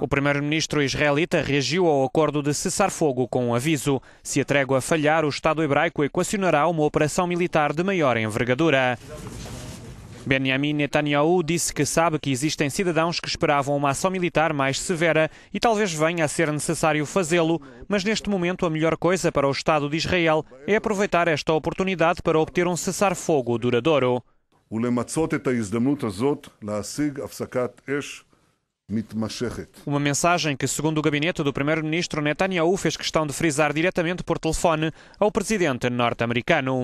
O primeiro-ministro israelita reagiu ao acordo de cessar-fogo com um aviso. Se a trégua falhar, o Estado hebraico equacionará uma operação militar de maior envergadura. Benjamin Netanyahu disse que sabe que existem cidadãos que esperavam uma ação militar mais severa e talvez venha a ser necessário fazê-lo, mas neste momento a melhor coisa para o Estado de Israel é aproveitar esta oportunidade para obter um cessar-fogo duradouro. ולמצות את ההזדמנות הזאת להשיג הפסקת אש Uma mensagem que, segundo o gabinete do primeiro-ministro Netanyahu, fez questão de frisar diretamente por telefone ao presidente norte-americano.